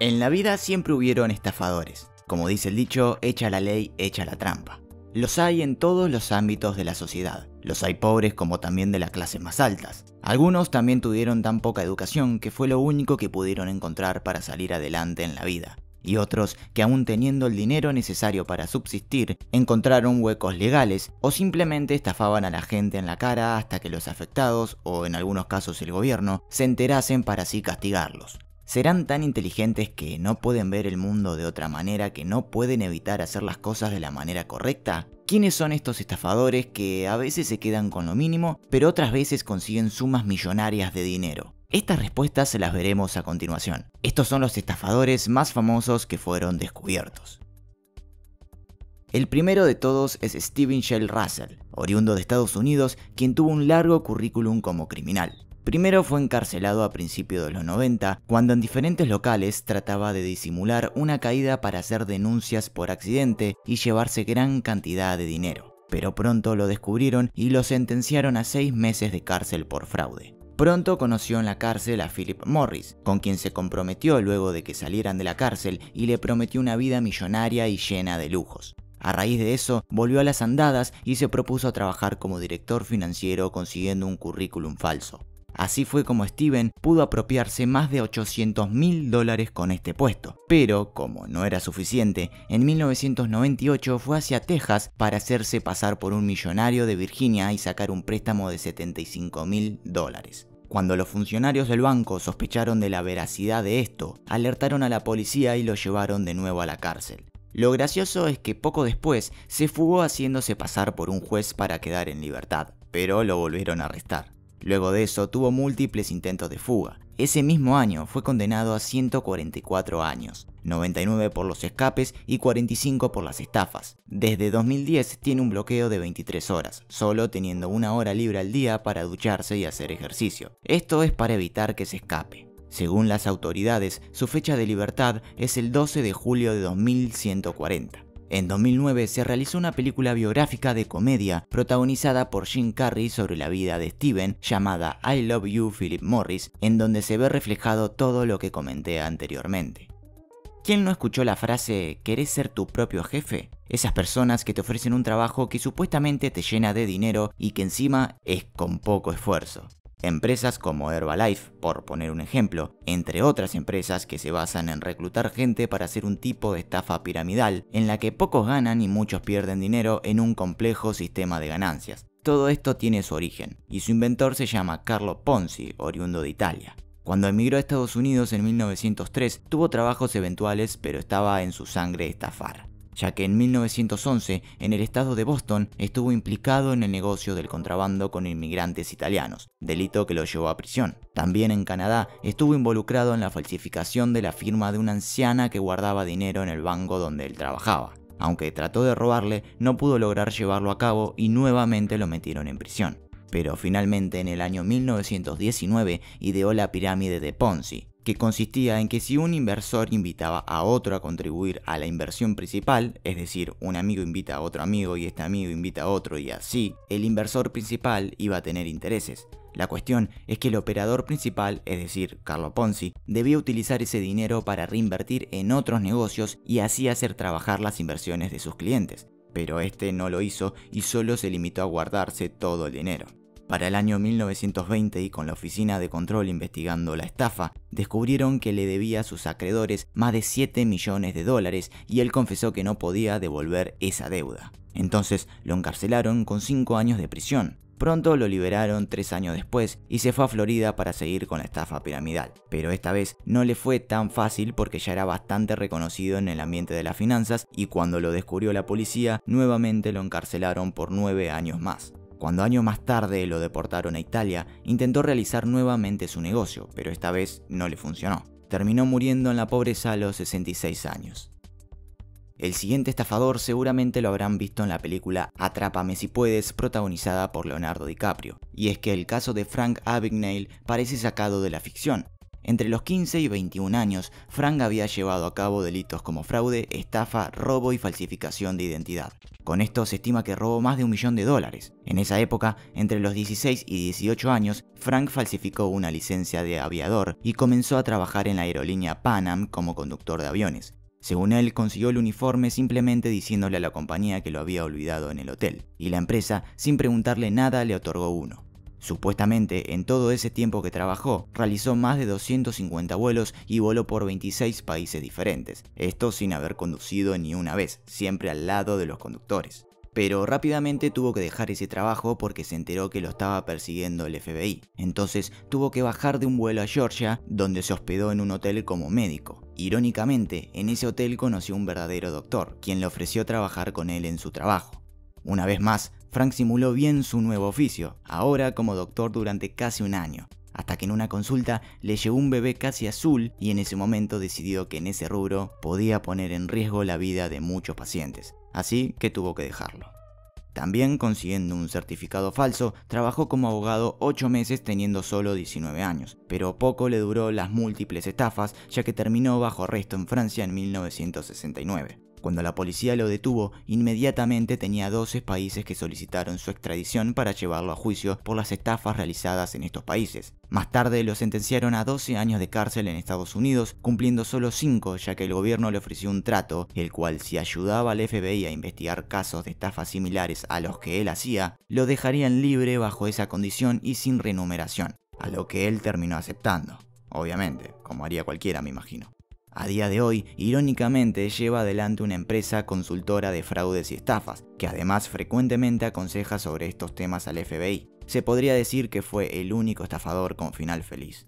En la vida siempre hubieron estafadores. Como dice el dicho, echa la ley, echa la trampa. Los hay en todos los ámbitos de la sociedad. Los hay pobres como también de las clases más altas. Algunos también tuvieron tan poca educación que fue lo único que pudieron encontrar para salir adelante en la vida. Y otros que aún teniendo el dinero necesario para subsistir, encontraron huecos legales o simplemente estafaban a la gente en la cara hasta que los afectados, o en algunos casos el gobierno, se enterasen para así castigarlos. Serán tan inteligentes que no pueden ver el mundo de otra manera, que no pueden evitar hacer las cosas de la manera correcta. ¿Quiénes son estos estafadores que a veces se quedan con lo mínimo, pero otras veces consiguen sumas millonarias de dinero? Estas respuestas se las veremos a continuación. Estos son los estafadores más famosos que fueron descubiertos. El primero de todos es Steven Shell Russell, oriundo de Estados Unidos, quien tuvo un largo currículum como criminal. Primero fue encarcelado a principios de los 90, cuando en diferentes locales trataba de disimular una caída para hacer denuncias por accidente y llevarse gran cantidad de dinero. Pero pronto lo descubrieron y lo sentenciaron a seis meses de cárcel por fraude. Pronto conoció en la cárcel a Philip Morris, con quien se comprometió luego de que salieran de la cárcel y le prometió una vida millonaria y llena de lujos. A raíz de eso, volvió a las andadas y se propuso a trabajar como director financiero consiguiendo un currículum falso. Así fue como Steven pudo apropiarse más de 800 mil dólares con este puesto. Pero, como no era suficiente, en 1998 fue hacia Texas para hacerse pasar por un millonario de Virginia y sacar un préstamo de 75 mil dólares. Cuando los funcionarios del banco sospecharon de la veracidad de esto, alertaron a la policía y lo llevaron de nuevo a la cárcel. Lo gracioso es que poco después se fugó haciéndose pasar por un juez para quedar en libertad, pero lo volvieron a arrestar. Luego de eso tuvo múltiples intentos de fuga. Ese mismo año fue condenado a 144 años, 99 por los escapes y 45 por las estafas. Desde 2010 tiene un bloqueo de 23 horas, solo teniendo una hora libre al día para ducharse y hacer ejercicio. Esto es para evitar que se escape. Según las autoridades, su fecha de libertad es el 12 de julio de 2140. En 2009 se realizó una película biográfica de comedia protagonizada por Jim Carrey sobre la vida de Steven llamada I Love You Philip Morris, en donde se ve reflejado todo lo que comenté anteriormente. ¿Quién no escuchó la frase ¿Querés ser tu propio jefe? Esas personas que te ofrecen un trabajo que supuestamente te llena de dinero y que encima es con poco esfuerzo. Empresas como Herbalife, por poner un ejemplo, entre otras empresas que se basan en reclutar gente para hacer un tipo de estafa piramidal, en la que pocos ganan y muchos pierden dinero en un complejo sistema de ganancias. Todo esto tiene su origen, y su inventor se llama Carlo Ponzi, oriundo de Italia. Cuando emigró a Estados Unidos en 1903, tuvo trabajos eventuales, pero estaba en su sangre estafar ya que en 1911 en el estado de Boston estuvo implicado en el negocio del contrabando con inmigrantes italianos, delito que lo llevó a prisión. También en Canadá estuvo involucrado en la falsificación de la firma de una anciana que guardaba dinero en el banco donde él trabajaba. Aunque trató de robarle, no pudo lograr llevarlo a cabo y nuevamente lo metieron en prisión pero finalmente en el año 1919 ideó la pirámide de Ponzi, que consistía en que si un inversor invitaba a otro a contribuir a la inversión principal, es decir, un amigo invita a otro amigo y este amigo invita a otro y así, el inversor principal iba a tener intereses. La cuestión es que el operador principal, es decir, Carlo Ponzi, debía utilizar ese dinero para reinvertir en otros negocios y así hacer trabajar las inversiones de sus clientes. Pero este no lo hizo y solo se limitó a guardarse todo el dinero. Para el año 1920 y con la Oficina de Control investigando la estafa, descubrieron que le debía a sus acreedores más de 7 millones de dólares y él confesó que no podía devolver esa deuda. Entonces lo encarcelaron con 5 años de prisión. Pronto lo liberaron tres años después y se fue a Florida para seguir con la estafa piramidal. Pero esta vez no le fue tan fácil porque ya era bastante reconocido en el ambiente de las finanzas y cuando lo descubrió la policía nuevamente lo encarcelaron por 9 años más. Cuando años más tarde lo deportaron a Italia, intentó realizar nuevamente su negocio, pero esta vez no le funcionó. Terminó muriendo en la pobreza a los 66 años. El siguiente estafador seguramente lo habrán visto en la película Atrápame si puedes, protagonizada por Leonardo DiCaprio, y es que el caso de Frank Abagnale parece sacado de la ficción. Entre los 15 y 21 años, Frank había llevado a cabo delitos como fraude, estafa, robo y falsificación de identidad. Con esto se estima que robó más de un millón de dólares. En esa época, entre los 16 y 18 años, Frank falsificó una licencia de aviador y comenzó a trabajar en la aerolínea Pan Am como conductor de aviones. Según él, consiguió el uniforme simplemente diciéndole a la compañía que lo había olvidado en el hotel, y la empresa, sin preguntarle nada, le otorgó uno. Supuestamente, en todo ese tiempo que trabajó, realizó más de 250 vuelos y voló por 26 países diferentes, esto sin haber conducido ni una vez, siempre al lado de los conductores. Pero rápidamente tuvo que dejar ese trabajo porque se enteró que lo estaba persiguiendo el FBI. Entonces tuvo que bajar de un vuelo a Georgia, donde se hospedó en un hotel como médico. Irónicamente, en ese hotel conoció a un verdadero doctor, quien le ofreció trabajar con él en su trabajo. Una vez más, Frank simuló bien su nuevo oficio, ahora como doctor durante casi un año, hasta que en una consulta le llegó un bebé casi azul y en ese momento decidió que en ese rubro podía poner en riesgo la vida de muchos pacientes, así que tuvo que dejarlo. También consiguiendo un certificado falso, trabajó como abogado 8 meses teniendo solo 19 años, pero poco le duró las múltiples estafas ya que terminó bajo arresto en Francia en 1969. Cuando la policía lo detuvo, inmediatamente tenía 12 países que solicitaron su extradición para llevarlo a juicio por las estafas realizadas en estos países. Más tarde lo sentenciaron a 12 años de cárcel en Estados Unidos, cumpliendo solo 5 ya que el gobierno le ofreció un trato, el cual si ayudaba al FBI a investigar casos de estafas similares a los que él hacía, lo dejarían libre bajo esa condición y sin remuneración, a lo que él terminó aceptando. Obviamente, como haría cualquiera me imagino a día de hoy, irónicamente, lleva adelante una empresa consultora de fraudes y estafas, que además frecuentemente aconseja sobre estos temas al FBI. Se podría decir que fue el único estafador con final feliz.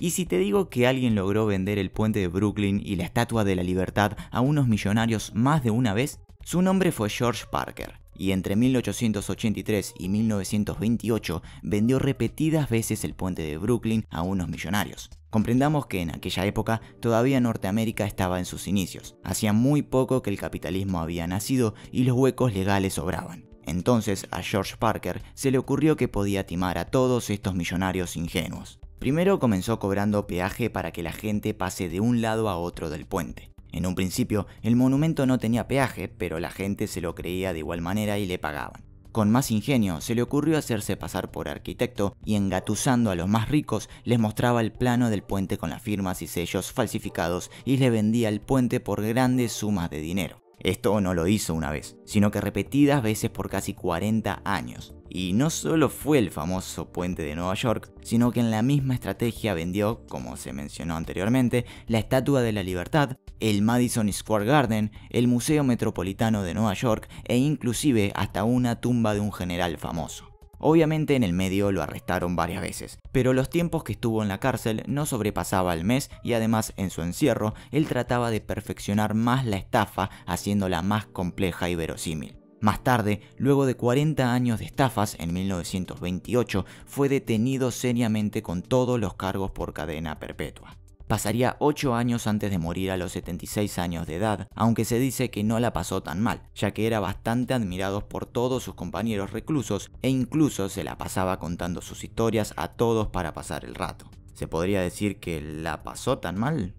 ¿Y si te digo que alguien logró vender el puente de Brooklyn y la Estatua de la Libertad a unos millonarios más de una vez? Su nombre fue George Parker, y entre 1883 y 1928 vendió repetidas veces el puente de Brooklyn a unos millonarios. Comprendamos que en aquella época todavía Norteamérica estaba en sus inicios, hacía muy poco que el capitalismo había nacido y los huecos legales sobraban. Entonces a George Parker se le ocurrió que podía timar a todos estos millonarios ingenuos. Primero comenzó cobrando peaje para que la gente pase de un lado a otro del puente. En un principio, el monumento no tenía peaje, pero la gente se lo creía de igual manera y le pagaban. Con más ingenio, se le ocurrió hacerse pasar por arquitecto y engatusando a los más ricos les mostraba el plano del puente con las firmas y sellos falsificados y le vendía el puente por grandes sumas de dinero. Esto no lo hizo una vez, sino que repetidas veces por casi 40 años. Y no solo fue el famoso puente de Nueva York, sino que en la misma estrategia vendió, como se mencionó anteriormente, la Estatua de la Libertad, el Madison Square Garden, el Museo Metropolitano de Nueva York e inclusive hasta una tumba de un general famoso. Obviamente en el medio lo arrestaron varias veces, pero los tiempos que estuvo en la cárcel no sobrepasaba el mes y además en su encierro él trataba de perfeccionar más la estafa haciéndola más compleja y verosímil. Más tarde, luego de 40 años de estafas, en 1928, fue detenido seriamente con todos los cargos por cadena perpetua. Pasaría 8 años antes de morir a los 76 años de edad, aunque se dice que no la pasó tan mal, ya que era bastante admirado por todos sus compañeros reclusos e incluso se la pasaba contando sus historias a todos para pasar el rato. ¿Se podría decir que la pasó tan mal?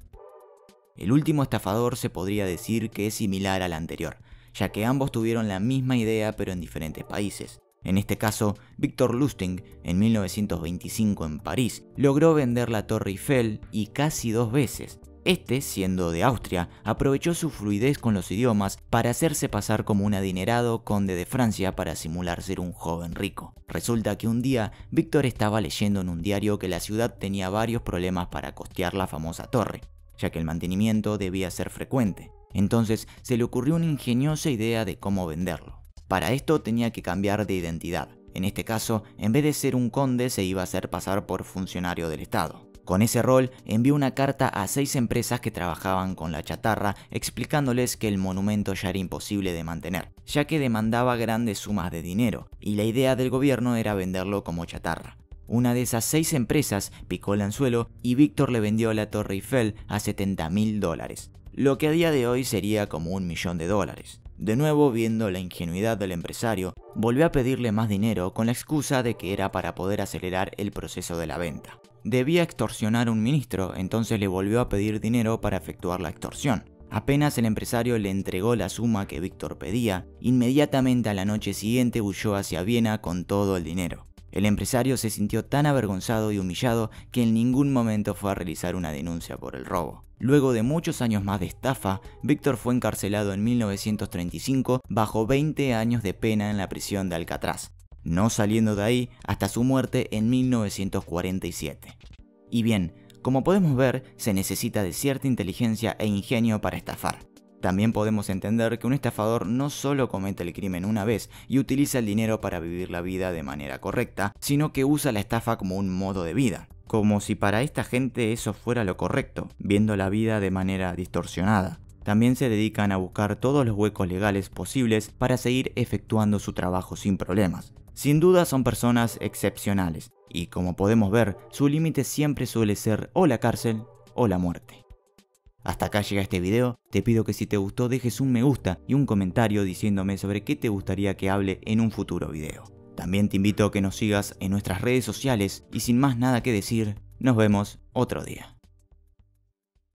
El último estafador se podría decir que es similar al anterior, ya que ambos tuvieron la misma idea pero en diferentes países en este caso Víctor Lusting, en 1925 en París, logró vender la Torre Eiffel y casi dos veces. Este, siendo de Austria, aprovechó su fluidez con los idiomas para hacerse pasar como un adinerado conde de Francia para simular ser un joven rico. Resulta que un día Víctor estaba leyendo en un diario que la ciudad tenía varios problemas para costear la famosa torre, ya que el mantenimiento debía ser frecuente. Entonces se le ocurrió una ingeniosa idea de cómo venderlo. Para esto tenía que cambiar de identidad. En este caso, en vez de ser un conde, se iba a hacer pasar por funcionario del Estado. Con ese rol, envió una carta a seis empresas que trabajaban con la chatarra explicándoles que el monumento ya era imposible de mantener, ya que demandaba grandes sumas de dinero, y la idea del gobierno era venderlo como chatarra. Una de esas seis empresas picó el anzuelo y Víctor le vendió la Torre Eiffel a 70 mil dólares, lo que a día de hoy sería como un millón de dólares. De nuevo, viendo la ingenuidad del empresario, volvió a pedirle más dinero con la excusa de que era para poder acelerar el proceso de la venta. Debía extorsionar a un ministro, entonces le volvió a pedir dinero para efectuar la extorsión. Apenas el empresario le entregó la suma que Víctor pedía, inmediatamente a la noche siguiente huyó hacia Viena con todo el dinero. El empresario se sintió tan avergonzado y humillado que en ningún momento fue a realizar una denuncia por el robo. Luego de muchos años más de estafa, Víctor fue encarcelado en 1935 bajo 20 años de pena en la prisión de Alcatraz, no saliendo de ahí hasta su muerte en 1947. Y bien, como podemos ver, se necesita de cierta inteligencia e ingenio para estafar. También podemos entender que un estafador no solo comete el crimen una vez y utiliza el dinero para vivir la vida de manera correcta, sino que usa la estafa como un modo de vida. Como si para esta gente eso fuera lo correcto, viendo la vida de manera distorsionada. También se dedican a buscar todos los huecos legales posibles para seguir efectuando su trabajo sin problemas. Sin duda son personas excepcionales, y como podemos ver, su límite siempre suele ser o la cárcel o la muerte. Hasta acá llega este video, te pido que si te gustó dejes un me gusta y un comentario diciéndome sobre qué te gustaría que hable en un futuro video. También te invito a que nos sigas en nuestras redes sociales y sin más nada que decir, nos vemos otro día.